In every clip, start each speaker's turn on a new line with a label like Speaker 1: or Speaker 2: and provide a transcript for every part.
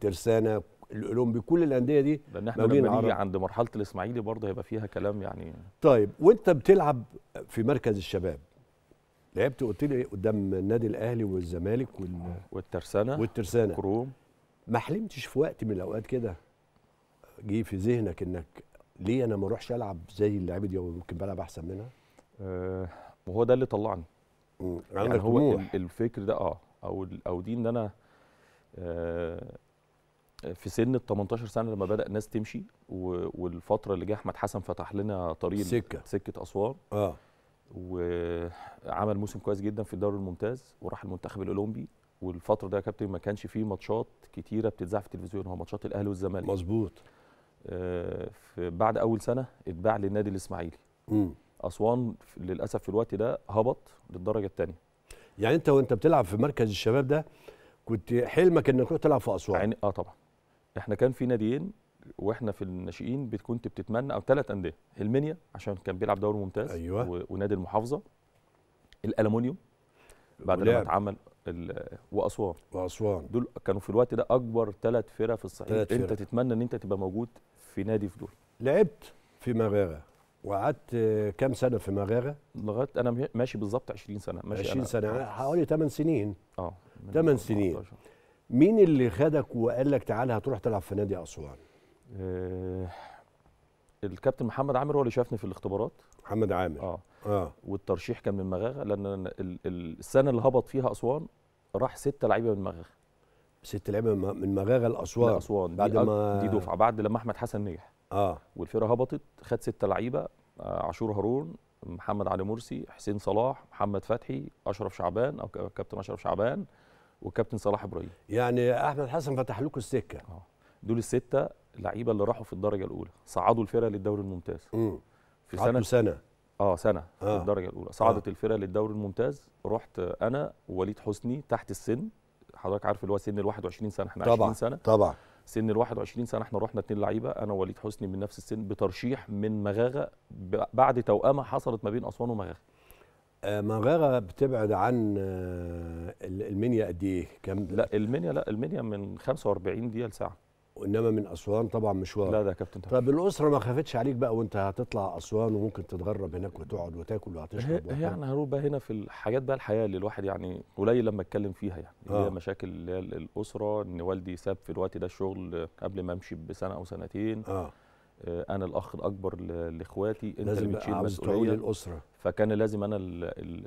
Speaker 1: ترسانه الاولمبي كل الانديه دي لان احنا لما نيجي عند
Speaker 2: مرحله الاسماعيلي برضه هيبقى فيها كلام يعني
Speaker 1: طيب وانت بتلعب في مركز الشباب لعبت قلت لي قدام النادي الاهلي والزمالك وال... والترسانه والترسانه كروم ما حلمتش في وقت من الاوقات كده جه في ذهنك انك ليه انا ما اروحش العب زي اللعيبه دي وممكن بلعب احسن منها؟
Speaker 2: أه وهو ده اللي طلعني يعني هو الفكر ده اه او او دي ان انا آه في سن ال 18 سنه لما بدا الناس تمشي والفتره اللي جه احمد حسن فتح لنا طريق سكه سكه اسوان اه وعمل موسم كويس جدا في الدوري الممتاز وراح المنتخب الاولمبي والفتره ده يا كابتن ما كانش فيه ماتشات كتيره بتتذاع في التلفزيون هو ماتشات الاهلي والزمالك مظبوط آه، بعد اول سنه اتباع للنادي الاسماعيلي امم اسوان للاسف في الوقت ده هبط للدرجه الثانيه يعني انت وانت بتلعب في مركز الشباب ده كنت حلمك انك تروح تلعب في اسوان يعني اه طبعا احنا كان في ناديين واحنا في الناشئين كنت بتتمنى او ثلاث انديه هلمنيا عشان كان بيلعب دوري ممتاز أيوة. ونادي المحافظه الالومنيوم بعد ما اتعمل واسوان واسوان دول كانوا في الوقت ده اكبر ثلاث فرق في الصعيد انت تتمنى ان انت تبقى موجود في نادي في دول لعبت في مغاره وقعدت كام سنه في مغاره لغايه انا ماشي بالظبط 20 سنه ماشي 20 سنه حوالي
Speaker 1: 8 سنين اه 8 سنين 18. مين اللي خدك وقال
Speaker 2: لك تعالى هتروح تلعب في نادي اسوان؟ آه الكابتن محمد عامر هو اللي شافني في الاختبارات محمد عامر اه, آه. والترشيح كان من مغاغه لان السنه اللي هبط فيها اسوان راح ستة لعيبه من مغاغه ست لعيبه من مغاغه لاسوان اسوان بعد دي ما دي دفعه بعد لما احمد حسن نجح اه والفرقه هبطت خد ستة لعيبه آه، عاشور هارون محمد علي مرسي حسين صلاح محمد فتحي اشرف شعبان او كابتن اشرف شعبان والكابتن صلاح ابراهيم يعني احمد حسن فتح لكم السكه اه دول السته لعيبه اللي راحوا في الدرجه الاولى صعدوا الفرقه للدوري الممتاز امم في سنه سنه اه سنه آه. في الدرجه الاولى صعدت آه. الفرقه للدوري الممتاز رحت انا ووليد حسني تحت السن حضرتك عارف اللي هو سن ال 21 سنه احنا طبعًا 20 سنه طبعا سن ال 21 سنه احنا رحنا اثنين لعيبه انا ووليد حسني من نفس السن بترشيح من مغاغه بعد توأمه حصلت ما بين اسوان ومغاغه مغارة بتبعد عن آه، المنيا قد ايه؟ كم لا المنيا لا المنيا من 45 دقيقة لساعة وانما من اسوان طبعا مشوار لا ده يا كابتن
Speaker 1: طب الاسره ما خافتش عليك بقى وانت هتطلع اسوان وممكن تتغرب هناك وتقعد وتاكل وهتشرب هي, يعني
Speaker 2: هروب بقى هنا في الحاجات بقى الحياه اللي الواحد يعني قليل لما اتكلم فيها يعني آه. هي مشاكل اللي هي الاسره ان والدي ساب في الوقت ده الشغل قبل ما امشي بسنه او سنتين آه. آه، انا الاخ الاكبر لاخواتي انت لازم اللي بتشيل مسؤوليه الاسره فكان لازم انا ال ال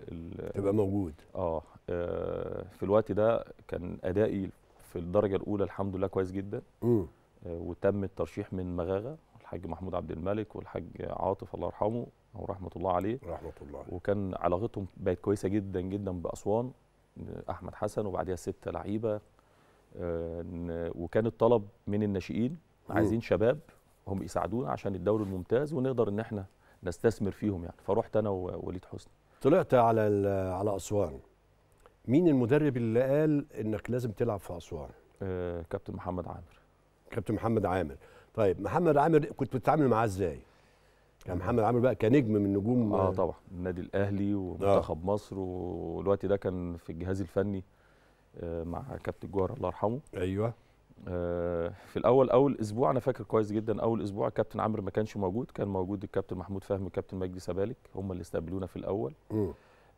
Speaker 2: الـ تبقى موجود آه, اه في الوقت ده كان ادائي في الدرجه الاولى الحمد لله كويس جدا آه وتم الترشيح من مغاغه الحاج محمود عبد الملك والحاج عاطف الله يرحمه او رحمه الله عليه رحمه الله وكان علاقتهم بقت كويسه جدا جدا باسوان احمد حسن وبعديها سته لعيبه آه وكان الطلب من الناشئين عايزين شباب هم بيساعدونا عشان الدوري الممتاز ونقدر ان احنا نستثمر فيهم يعني فروحت انا ووليد حسني طلعت على على اسوان مين المدرب اللي قال انك لازم تلعب في اسوان آه كابتن محمد
Speaker 1: عامر كابتن محمد عامر طيب محمد عامر كنت بتتعامل معاه ازاي كان يعني محمد عامر بقى كنجم من نجوم اه طبعا
Speaker 2: النادي الاهلي ومنتخب آه. مصر والوقت ده كان في الجهاز الفني آه، مع كابتن جوهر الله يرحمه ايوه آه، في الاول اول اسبوع انا فاكر كويس جدا اول اسبوع الكابتن عمرو ما كانش موجود كان موجود الكابتن محمود فهمي والكابتن مجدي سبالك هم اللي استقبلونا في الاول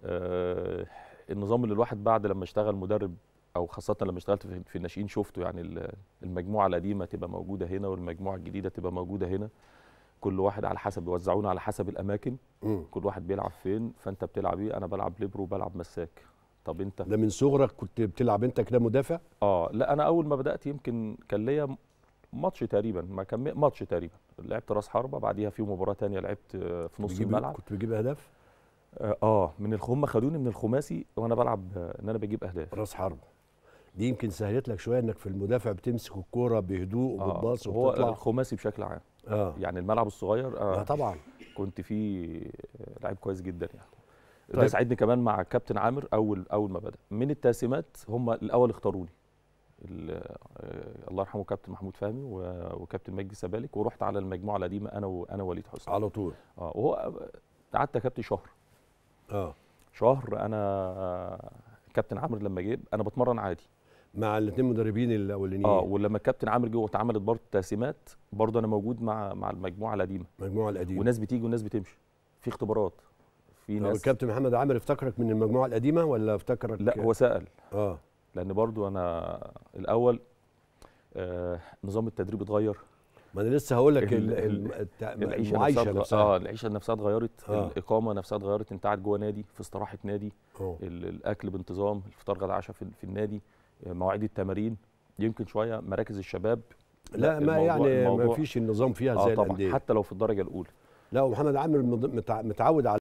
Speaker 2: آه النظام اللي الواحد بعد لما اشتغل مدرب او خاصه لما اشتغلت في الناشئين شفته يعني المجموعه القديمه تبقى موجوده هنا والمجموعه الجديده تبقى موجوده هنا كل واحد على حسب بيوزعونا على حسب الاماكن م. كل واحد بيلعب فين فانت بتلعب ايه انا بلعب ليبرو وبلعب مساك طب انت ده من صغرك كنت بتلعب انت كده مدافع اه لا انا اول ما بدات يمكن كان ليا ماتش تقريبا ما كان ماتش تقريبا لعبت راس حربه بعديها في مباراه تانية لعبت آه، في نص الملعب كنت بجيب اهداف اه, آه، من هم خدوني من الخماسي وانا بلعب آه، ان انا بجيب اهداف راس حربه دي يمكن سهلت لك شويه انك في المدافع بتمسك
Speaker 1: الكوره بهدوء وبتباص آه هو
Speaker 2: الخماسي بشكل عام آه. يعني الملعب الصغير آه طبعا كنت فيه لعيب كويس جدا يعني طيب. ده ساعدني كمان مع كابتن عامر اول اول ما بدا من التقسيمات هم الاول اختاروني آه، الله يرحمه كابتن محمود فهمي وكابتن مجدي سبالك ورحت على المجموعه القديمه انا وانا ووليد حسني على طول اه وهو قعدت يا كابتن شهر اه شهر انا كابتن عامر لما جه انا بتمرن عادي مع الاثنين مدربين الاولانيين اه ولما الكابتن عامر جه واتعملت برضه التقسيمات برضه انا موجود مع مع المجموعه القديمه المجموعه القديمه وناس بتيجي وناس بتمشي في اختبارات في ناس الكابتن محمد عامر افتكرك من المجموعه القديمه ولا افتكرك لا هو سال اه لان برضو انا الاول آه نظام التدريب اتغير ما انا لسه هقول لك العيشه نفسها اه العيشه نفسها اتغيرت آه. الاقامه نفسها اتغيرت انت قاعد جوه نادي في استراحه نادي آه. الاكل بانتظام الفطار غدا عشاء في, في النادي آه، مواعيد التمارين يمكن شويه مراكز الشباب لا, لا ما يعني ما فيش النظام فيها آه زي الانديه حتى لو في الدرجه الاولى لا
Speaker 1: ومحمد عامر متعود على